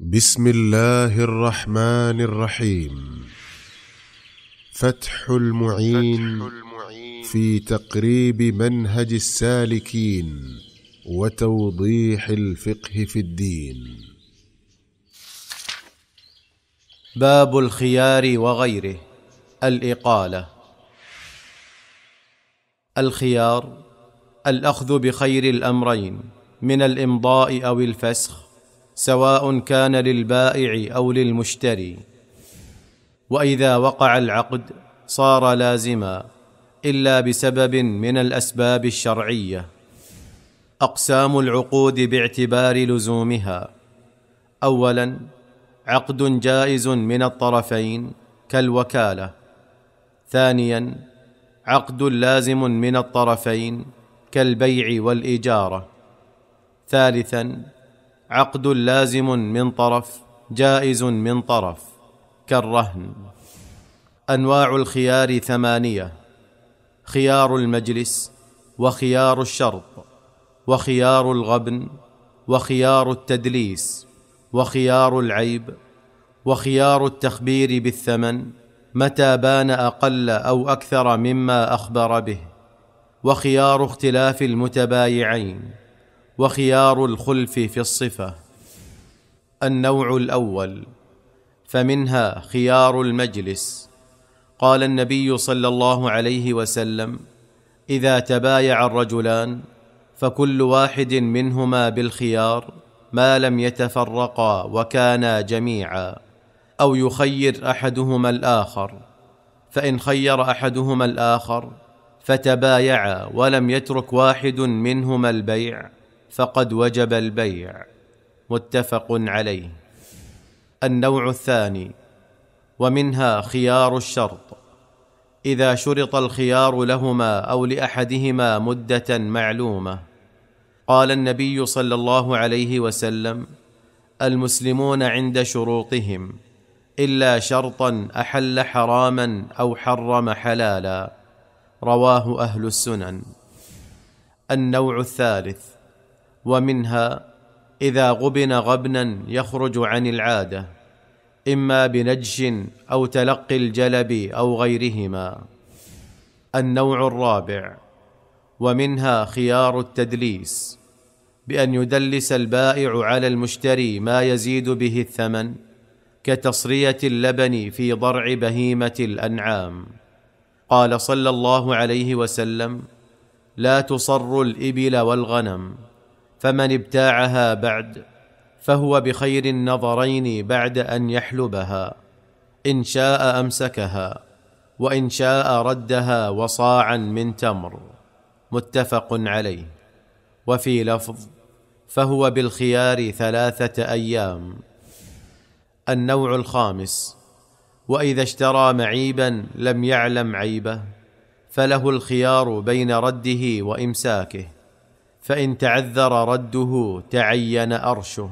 بسم الله الرحمن الرحيم فتح المعين, في تقريب منهج السالكين وتوضيح الفقه في الدين باب الخيار وغيره الاقاله الخيار الاخذ بخير الامرين من الامضاء او الفسخ سواء كان للبائع او للمشتري واذا وقع العقد صار لازما الا بسبب من الاسباب الشرعيه اقسام العقود باعتبار لزومها اولا عقد جائز من الطرفين كالوكاله ثانيا عقد لازم من الطرفين كالبيع والاجاره ثالثا عقد لازم من طرف جائز من طرف كالرهن انواع الخيار ثمانيه خيار المجلس وخيار الشرط وخيار الغبن وخيار التدليس وخيار العيب وخيار التخبير بالثمن متى بان اقل او اكثر مما اخبر به وخيار اختلاف المتبايعين وخيار الخلف في الصفه النوع الاول فمنها خيار المجلس قال النبي صلى الله عليه وسلم اذا تبايع الرجلان فكل واحد منهما بالخيار ما لم يتفرقا وكانا جميعا او يخير احدهما الاخر فان خير احدهما الاخر فتبايعا ولم يترك واحد منهما البيع فقد وجب البيع متفق عليه النوع الثاني ومنها خيار الشرط اذا شرط الخيار لهما او لاحدهما مده معلومه قال النبي صلى الله عليه وسلم المسلمون عند شروطهم الا شرطا احل حراما او حرم حلالا رواه اهل السنن النوع الثالث ومنها اذا غبن غبنا يخرج عن العاده اما بنجش او تلقي الجلب او غيرهما النوع الرابع ومنها خيار التدليس بان يدلس البائع على المشتري ما يزيد به الثمن كتصريه اللبن في ضرع بهيمه الانعام قال صلى الله عليه وسلم لا تصر الابل والغنم فمن ابتاعها بعد فهو بخير النظرين بعد ان يحلبها ان شاء امسكها وان شاء ردها وصاعا من تمر متفق عليه وفي لفظ فهو بالخيار ثلاثه ايام النوع الخامس واذا اشترى معيبا لم يعلم عيبه فله الخيار بين رده وامساكه فان تعذر رده تعين ارشه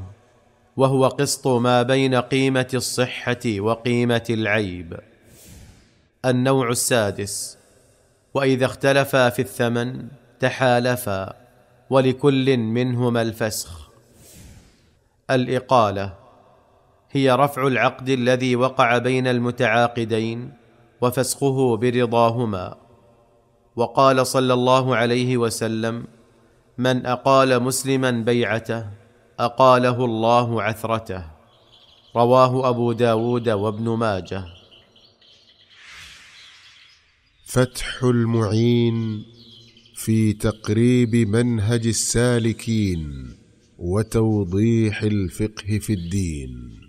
وهو قسط ما بين قيمه الصحه وقيمه العيب النوع السادس واذا اختلفا في الثمن تحالفا ولكل منهما الفسخ الاقاله هي رفع العقد الذي وقع بين المتعاقدين وفسخه برضاهما وقال صلى الله عليه وسلم من اقال مسلما بيعته اقاله الله عثرته رواه ابو داود وابن ماجه فتح المعين في تقريب منهج السالكين وتوضيح الفقه في الدين